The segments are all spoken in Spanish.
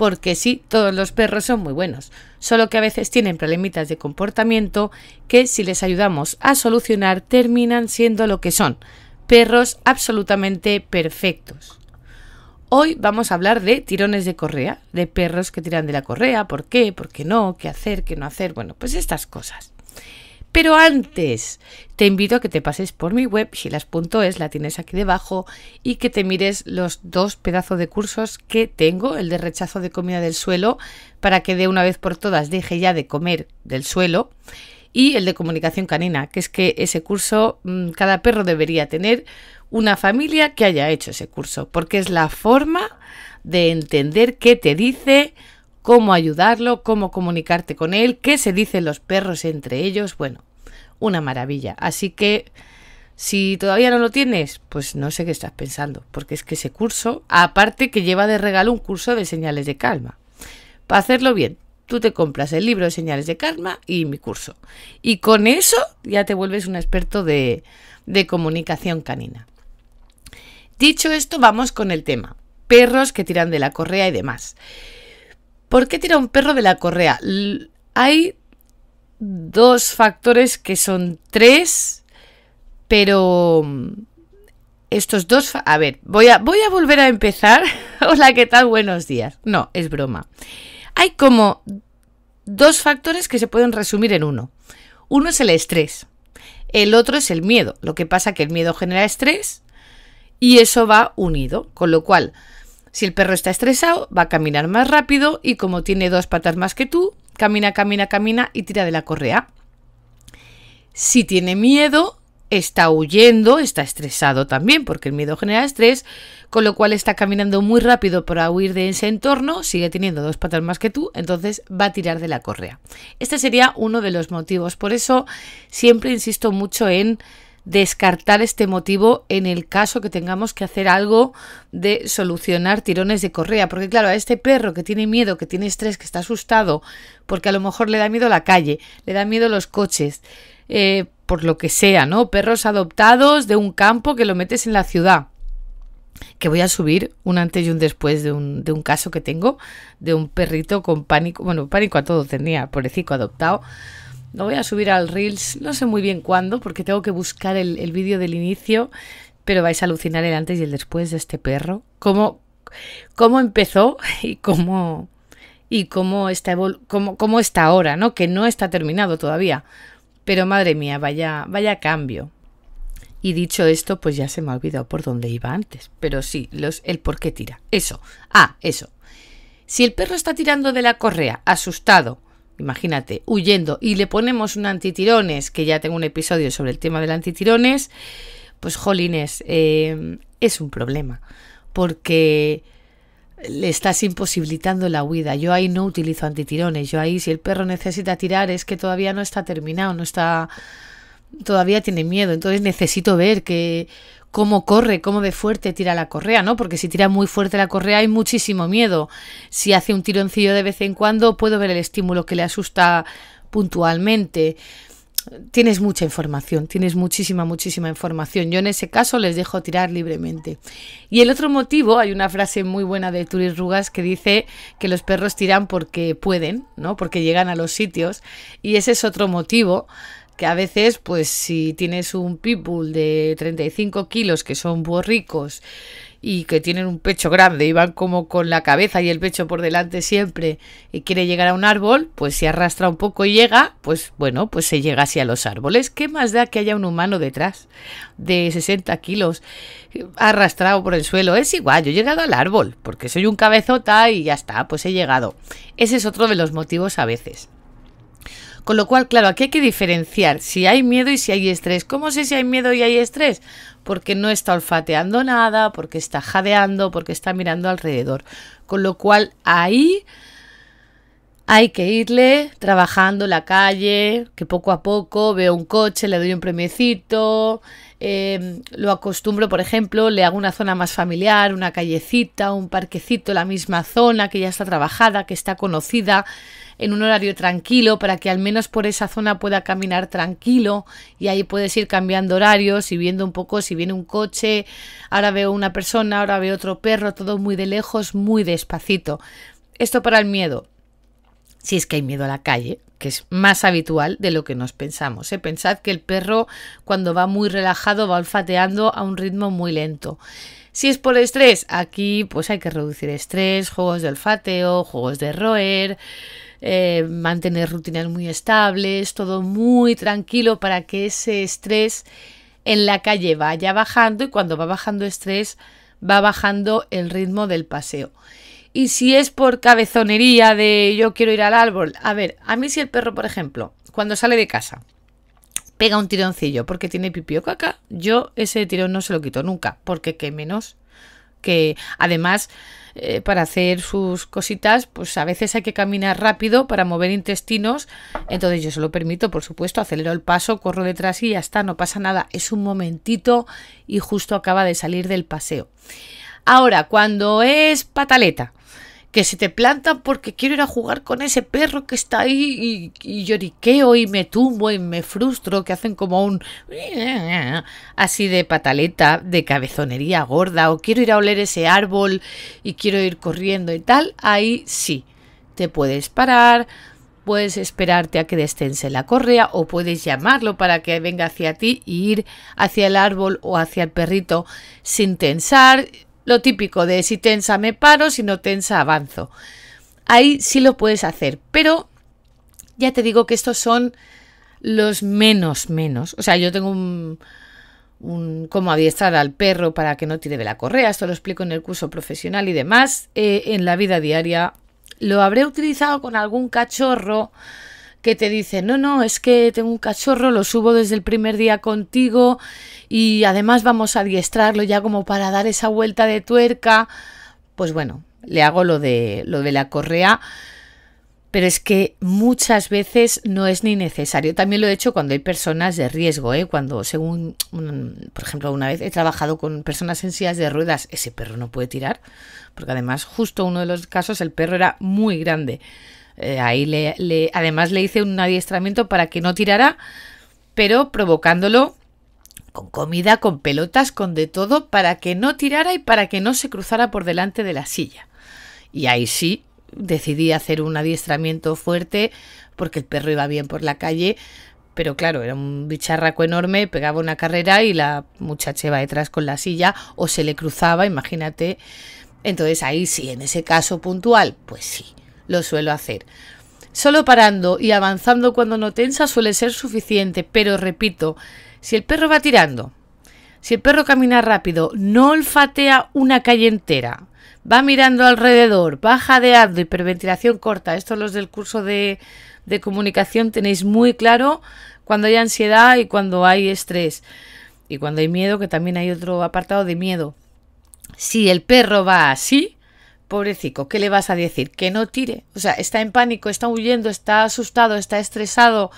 porque sí, todos los perros son muy buenos, solo que a veces tienen problemitas de comportamiento que si les ayudamos a solucionar terminan siendo lo que son, perros absolutamente perfectos. Hoy vamos a hablar de tirones de correa, de perros que tiran de la correa, por qué, por qué no, qué hacer, qué no hacer, bueno, pues estas cosas. Pero antes, te invito a que te pases por mi web, shilas.es, la tienes aquí debajo, y que te mires los dos pedazos de cursos que tengo, el de rechazo de comida del suelo, para que de una vez por todas deje ya de comer del suelo, y el de comunicación canina, que es que ese curso, mm, cada perro debería tener una familia que haya hecho ese curso, porque es la forma de entender qué te dice cómo ayudarlo, cómo comunicarte con él, qué se dicen los perros entre ellos. Bueno, una maravilla. Así que si todavía no lo tienes, pues no sé qué estás pensando, porque es que ese curso, aparte que lleva de regalo un curso de señales de calma. Para hacerlo bien, tú te compras el libro de señales de calma y mi curso. Y con eso ya te vuelves un experto de, comunicación canina. Dicho esto, vamos con el tema. Perros que tiran de la correa y demás. ¿Por qué tira un perro de la correa? hay dos factores que son tres, pero mm, estos dos... A ver, voy a, voy a volver a empezar. Hola, ¿qué tal? Buenos días. No, es broma. Hay como dos factores que se pueden resumir en uno. Uno es el estrés, el otro es el miedo. Lo que pasa que el miedo genera estrés y eso va unido, con lo cual si el perro está estresado, va a caminar más rápido y como tiene dos patas más que tú, camina, camina, camina y tira de la correa. Si tiene miedo, está huyendo, está estresado también, porque el miedo genera estrés, con lo cual está caminando muy rápido para huir de ese entorno, sigue teniendo dos patas más que tú, entonces va a tirar de la correa. Este sería uno de los motivos, por eso siempre insisto mucho en descartar este motivo en el caso que tengamos que hacer algo de solucionar tirones de correa. Porque claro, a este perro que tiene miedo, que tiene estrés, que está asustado, porque a lo mejor le da miedo la calle, le da miedo los coches, eh, por lo que sea, ¿no? Perros adoptados de un campo que lo metes en la ciudad que voy a subir un antes y un después de un, de un, caso que tengo de un perrito con pánico, bueno, pánico a todo tenía, pobrecito adoptado, lo voy a subir al Reels, no sé muy bien cuándo, porque tengo que buscar el, vídeo del inicio, pero vais a alucinar el antes y el después de este perro. Cómo, cómo empezó y cómo, y cómo está, está ahora, ¿no? Que no está terminado todavía. Pero madre mía, vaya, vaya cambio. Y dicho esto, pues ya se me ha olvidado por dónde iba antes. Pero sí, los, el por qué tira. Eso. Ah, eso. Si el perro está tirando de la correa, asustado, imagínate, huyendo y le ponemos un antitirones, que ya tengo un episodio sobre el tema del antitirones, pues jolines, eh, es un problema, porque le estás imposibilitando la huida. Yo ahí no utilizo antitirones, yo ahí si el perro necesita tirar es que todavía no está terminado, no está todavía tiene miedo, entonces necesito ver que cómo corre, cómo de fuerte tira la correa, ¿no? Porque si tira muy fuerte la correa hay muchísimo miedo. Si hace un tironcillo de vez en cuando, puedo ver el estímulo que le asusta puntualmente. Tienes mucha información, tienes muchísima, muchísima información. Yo en ese caso les dejo tirar libremente. Y el otro motivo, hay una frase muy buena de Turis Rugas que dice que los perros tiran porque pueden, ¿no? Porque llegan a los sitios. Y ese es otro motivo que a veces, pues si tienes un pitbull de 35 kilos, que son borricos y que tienen un pecho grande y van como con la cabeza y el pecho por delante siempre y quiere llegar a un árbol, pues si arrastra un poco y llega, pues bueno, pues se llega así a los árboles. ¿Qué más da que haya un humano detrás de 60 kilos arrastrado por el suelo? Es igual, yo he llegado al árbol porque soy un cabezota y ya está, pues he llegado. Ese es otro de los motivos a veces. Con lo cual, claro, aquí hay que diferenciar si hay miedo y si hay estrés. ¿Cómo sé si hay miedo y hay estrés? Porque no está olfateando nada, porque está jadeando, porque está mirando alrededor. Con lo cual, ahí hay que irle trabajando la calle, que poco a poco veo un coche, le doy un premiecito, em, lo acostumbro, por ejemplo, le hago una zona más familiar, una callecita, un parquecito, la misma zona que ya está trabajada, que está conocida, en un horario tranquilo para que al menos por esa zona pueda caminar tranquilo y ahí puedes ir cambiando horarios y viendo un poco si viene un coche, ahora veo una persona, ahora veo otro perro, todo muy de lejos, muy despacito. Esto para el miedo. Si es que hay miedo a la calle, que es más habitual de lo que nos pensamos. ¿eh? Pensad que el perro cuando va muy relajado va olfateando a un ritmo muy lento. Si es por estrés, aquí pues hay que reducir estrés, juegos de olfateo, juegos de roer, eh, mantener rutinas muy estables, todo muy tranquilo para que ese estrés en la calle vaya bajando y cuando va bajando estrés va bajando el ritmo del paseo. Y si es por cabezonería de yo quiero ir al árbol, a ver, a mí si el perro, por ejemplo, cuando sale de casa, pega un tironcillo porque tiene pipí o caca, yo ese tirón no se lo quito nunca, porque qué menos que además eh, para hacer sus cositas, pues a veces hay que caminar rápido para mover intestinos. Entonces yo se lo permito, por supuesto, acelero el paso, corro detrás y ya está, no pasa nada. Es un momentito y justo acaba de salir del paseo. Ahora, cuando es pataleta, que se te plantan porque quiero ir a jugar con ese perro que está ahí y, lloriqueo y me tumbo y me frustro, que hacen como un así de pataleta, de cabezonería gorda, o quiero ir a oler ese árbol y quiero ir corriendo y tal, ahí sí, te puedes parar, puedes esperarte a que destense la correa o puedes llamarlo para que venga hacia ti y ir hacia el árbol o hacia el perrito sin tensar, lo típico de si tensa me paro, si no tensa avanzo. Ahí sí lo puedes hacer, pero ya te digo que estos son los menos, menos. O sea, yo tengo un, un cómo adiestrar al perro para que no tire de la correa. Esto lo explico en el curso profesional y demás. Eh, en la vida diaria lo habré utilizado con algún cachorro que te dice, no, no, es que tengo un cachorro, lo subo desde el primer día contigo y además vamos a adiestrarlo ya como para dar esa vuelta de tuerca. Pues bueno, le hago lo de, lo de la correa, pero es que muchas veces no es ni necesario. También lo he hecho cuando hay personas de riesgo, ¿eh? cuando según, mm, por ejemplo, una vez he trabajado con personas en sillas de ruedas, ese perro no puede tirar, porque además justo uno de los casos el perro era muy grande eh, ahí le, le, además le hice un adiestramiento para que no tirara, pero provocándolo con comida, con pelotas, con de todo, para que no tirara y para que no se cruzara por delante de la silla. Y ahí sí decidí hacer un adiestramiento fuerte porque el perro iba bien por la calle, pero claro, era un bicharraco enorme, pegaba una carrera y la muchacha iba detrás con la silla o se le cruzaba, imagínate. Entonces ahí sí, en ese caso puntual, pues sí lo suelo hacer. Solo parando y avanzando cuando no tensa suele ser suficiente, pero repito, si el perro va tirando, si el perro camina rápido, no olfatea una calle entera, va mirando alrededor, va jadeando, hiperventilación corta, esto los del curso de, de comunicación tenéis muy claro cuando hay ansiedad y cuando hay estrés y cuando hay miedo, que también hay otro apartado de miedo. Si el perro va así, pobrecico, ¿qué le vas a decir? Que no tire. O sea, está en pánico, está huyendo, está asustado, está estresado.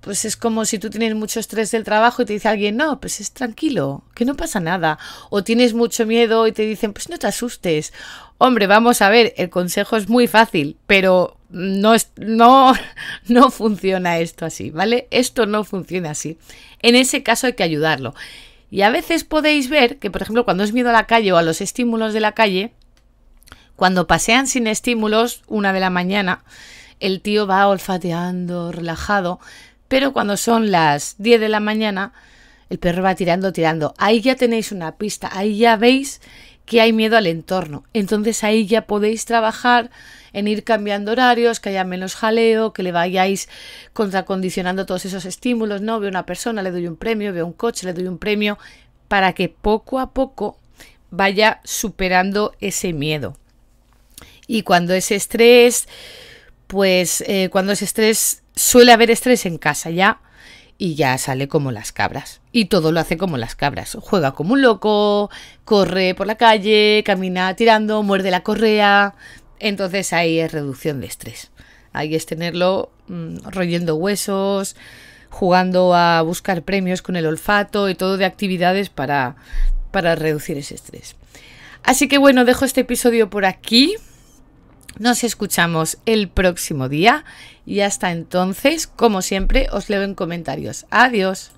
Pues es como si tú tienes mucho estrés del trabajo y te dice alguien, no, pues es tranquilo, que no pasa nada. O tienes mucho miedo y te dicen, pues no te asustes. Hombre, vamos a ver, el consejo es muy fácil, pero no, es, no, no funciona esto así, ¿vale? Esto no funciona así. En ese caso hay que ayudarlo. Y a veces podéis ver que, por ejemplo, cuando es miedo a la calle o a los estímulos de la calle, cuando pasean sin estímulos, una de la mañana, el tío va olfateando, relajado, pero cuando son las 10 de la mañana, el perro va tirando, tirando. Ahí ya tenéis una pista, ahí ya veis que hay miedo al entorno. Entonces ahí ya podéis trabajar en ir cambiando horarios, que haya menos jaleo, que le vayáis contracondicionando todos esos estímulos, ¿no? Veo una persona, le doy un premio, veo un coche, le doy un premio, para que poco a poco vaya superando ese miedo. Y cuando es estrés, pues eh, cuando es estrés, suele haber estrés en casa ya. Y ya sale como las cabras. Y todo lo hace como las cabras. Juega como un loco, corre por la calle, camina tirando, muerde la correa. Entonces ahí es reducción de estrés. Ahí es tenerlo mm, royendo huesos, jugando a buscar premios con el olfato y todo de actividades para, para reducir ese estrés. Así que bueno, dejo este episodio por aquí. Nos escuchamos el próximo día y hasta entonces, como siempre, os leo en comentarios. Adiós.